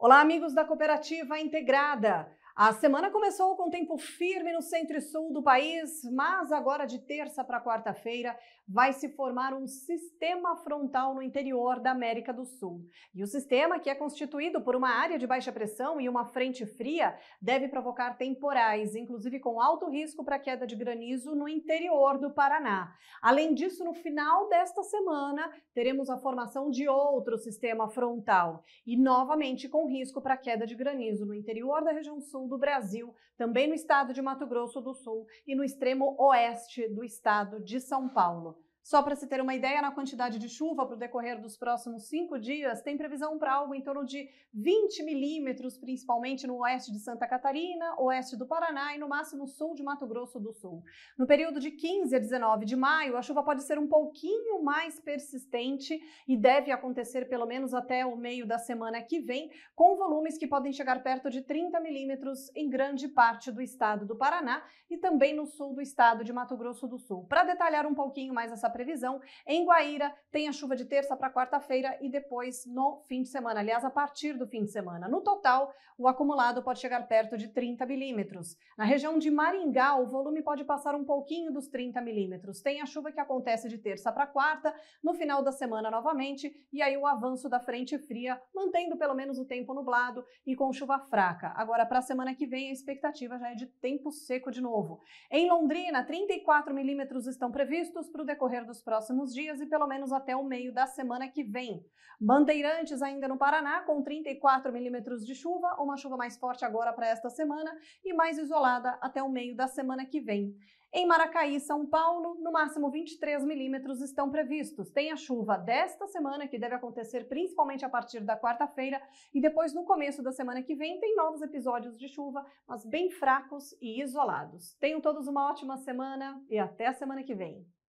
Olá, amigos da Cooperativa Integrada. A semana começou com tempo firme no centro e sul do país, mas agora de terça para quarta-feira vai se formar um sistema frontal no interior da América do Sul. E o sistema, que é constituído por uma área de baixa pressão e uma frente fria, deve provocar temporais, inclusive com alto risco para queda de granizo no interior do Paraná. Além disso, no final desta semana, teremos a formação de outro sistema frontal e novamente com risco para queda de granizo no interior da região sul sul do Brasil, também no estado de Mato Grosso do Sul e no extremo oeste do estado de São Paulo. Só para se ter uma ideia, na quantidade de chuva para o decorrer dos próximos cinco dias, tem previsão para algo em torno de 20 milímetros, principalmente no oeste de Santa Catarina, oeste do Paraná e no máximo sul de Mato Grosso do Sul. No período de 15 a 19 de maio, a chuva pode ser um pouquinho mais persistente e deve acontecer pelo menos até o meio da semana que vem, com volumes que podem chegar perto de 30 milímetros em grande parte do estado do Paraná e também no sul do estado de Mato Grosso do Sul. Para detalhar um pouquinho mais essa previsão. Em Guaíra, tem a chuva de terça para quarta-feira e depois no fim de semana. Aliás, a partir do fim de semana. No total, o acumulado pode chegar perto de 30 milímetros. Na região de Maringá, o volume pode passar um pouquinho dos 30 milímetros. Tem a chuva que acontece de terça para quarta, no final da semana novamente, e aí o avanço da frente fria, mantendo pelo menos o tempo nublado e com chuva fraca. Agora, para a semana que vem, a expectativa já é de tempo seco de novo. Em Londrina, 34 milímetros estão previstos para o decorrer decorrer dos próximos dias e pelo menos até o meio da semana que vem. Bandeirantes ainda no Paraná, com 34 milímetros de chuva, uma chuva mais forte agora para esta semana e mais isolada até o meio da semana que vem. Em Maracaí, São Paulo, no máximo 23 milímetros estão previstos. Tem a chuva desta semana, que deve acontecer principalmente a partir da quarta-feira, e depois no começo da semana que vem tem novos episódios de chuva, mas bem fracos e isolados. Tenham todos uma ótima semana e até a semana que vem.